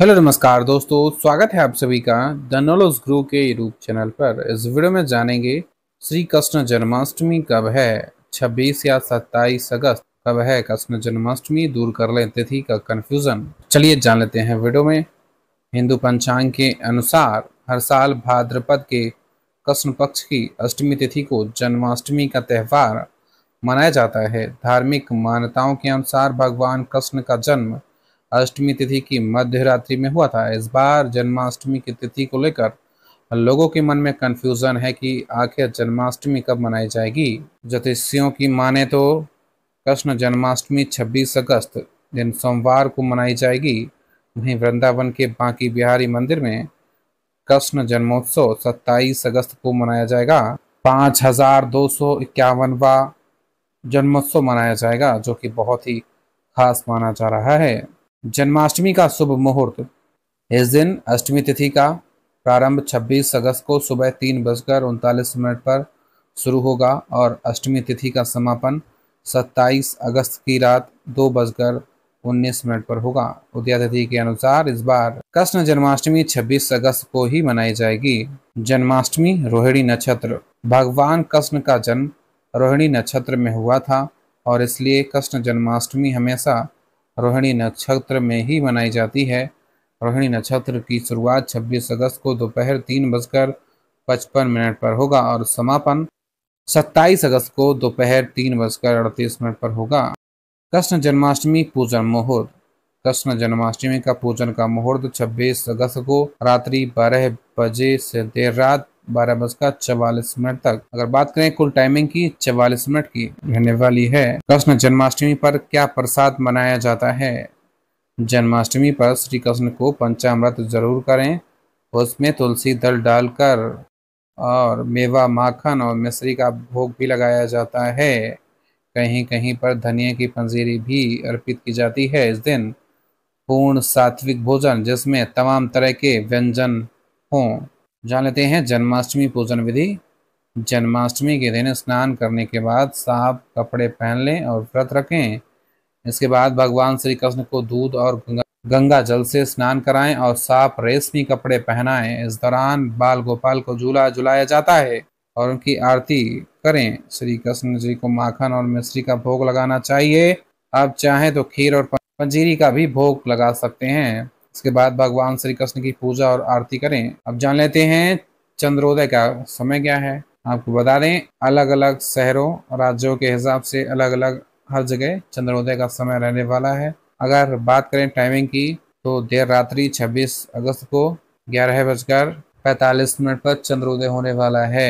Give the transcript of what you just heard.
hello नमस्कार दोस्तों स्वागत है आप सभी का द नॉलेज ग्रो के यूट्यूब चैनल पर इस वीडियो में जानेंगे श्री कृष्ण जन्माष्टमी कब है 26 या 27 अगस्त कब है कृष्ण जन्माष्टमी दूर कर लें तिथि का कन्फ्यूजन चलिए जान लेते हैं वीडियो में हिंदू पंचांग के अनुसार हर साल भाद्रपद के कृष्ण पक्ष की अष्टमी तिथि को जन्माष्टमी का त्यौहार मनाया जाता है धार्मिक मान्यताओं के अनुसार भगवान कृष्ण का जन्म अष्टमी तिथि की मध्य रात्रि में हुआ था इस बार जन्माष्टमी की तिथि को लेकर लोगों के मन में कन्फ्यूज़न है कि आखिर जन्माष्टमी कब मनाई जाएगी ज्योतिषियों की माने तो कृष्ण जन्माष्टमी 26 अगस्त दिन सोमवार को मनाई जाएगी वहीं वृंदावन के बांकी बिहारी मंदिर में कृष्ण जन्मोत्सव 27 अगस्त को मनाया जाएगा पाँच हजार दो सौ इक्यावनवा जन्मोत्सव मनाया जाएगा जो कि बहुत ही खास माना जा रहा है जन्माष्टमी का शुभ मुहूर्त इस दिन अष्टमी तिथि का प्रारंभ 26 अगस्त को सुबह तीन बजकर उनतालीस मिनट पर शुरू होगा और अष्टमी तिथि का समापन 27 अगस्त की रात दो बजकर उन्नीस मिनट पर होगा उदया तिथि के अनुसार इस बार कृष्ण जन्माष्टमी 26 अगस्त को ही मनाई जाएगी जन्माष्टमी रोहिणी नक्षत्र भगवान कृष्ण का जन्म रोहिणी नक्षत्र में हुआ था और इसलिए कृष्ण जन्माष्टमी हमेशा रोहिणी नक्षत्र में ही मनाई जाती है रोहिणी नक्षत्र की शुरुआत 26 अगस्त को दोपहर तीन बजकर पचपन मिनट पर होगा और समापन 27 अगस्त को दोपहर तीन बजकर अड़तीस मिनट पर होगा कृष्ण जन्माष्टमी पूजन मुहूर्त कृष्ण जन्माष्टमी का पूजन का मुहूर्त 26 अगस्त को रात्रि बारह बजे से देर रात बारह बजकर चवालीस मिनट तक अगर बात करें कुल टाइमिंग की चवालीस मिनट की रहने वाली है कृष्ण जन्माष्टमी पर क्या प्रसाद मनाया जाता है जन्माष्टमी पर श्री कृष्ण को पंचामृत जरूर करें उसमें तुलसी दल डालकर और मेवा माखन और मिश्री का भोग भी लगाया जाता है कहीं कहीं पर धनिया की पंजीरी भी अर्पित की जाती है इस दिन पूर्ण सात्विक भोजन जिसमें तमाम तरह के व्यंजन हों जान लेते हैं जन्माष्टमी पूजन विधि जन्माष्टमी के दिन स्नान करने के बाद साफ कपड़े पहन लें और व्रत रखें इसके बाद भगवान श्री कृष्ण को दूध और गंगा जल से स्नान कराएं और साफ रेशमी कपड़े पहनाएं इस दौरान बाल गोपाल को झूला झुलाया जाता है और उनकी आरती करें श्री कृष्ण जी को माखन और मिश्री का भोग लगाना चाहिए आप चाहें तो खीर और पंजीरी का भी भोग लगा सकते हैं इसके बाद भगवान श्री कृष्ण की पूजा और आरती करें अब जान लेते हैं चंद्रोदय का समय क्या है आपको बता दें अलग अलग शहरों राज्यों के हिसाब से अलग अलग हर जगह चंद्रोदय का समय रहने वाला है अगर बात करें टाइमिंग की तो देर रात्रि 26 अगस्त को ग्यारह बजकर पैंतालीस मिनट पर चंद्रोदय होने वाला है